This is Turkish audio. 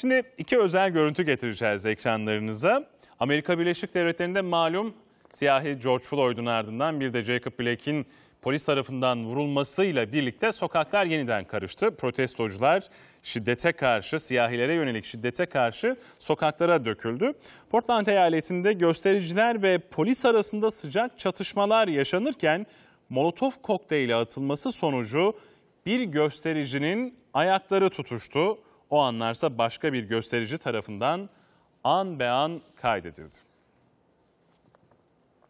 Şimdi iki özel görüntü getireceğiz ekranlarınıza. Amerika Birleşik Devletleri'nde malum siyahi George Floyd'un ardından bir de Jacob Blake'in polis tarafından vurulmasıyla birlikte sokaklar yeniden karıştı. Protestocular şiddete karşı, siyahilere yönelik şiddete karşı sokaklara döküldü. Portland eyaletinde göstericiler ve polis arasında sıcak çatışmalar yaşanırken molotov kokteyli atılması sonucu bir göstericinin ayakları tutuştu. O anlarsa başka bir gösterici tarafından an be an kaydedildi.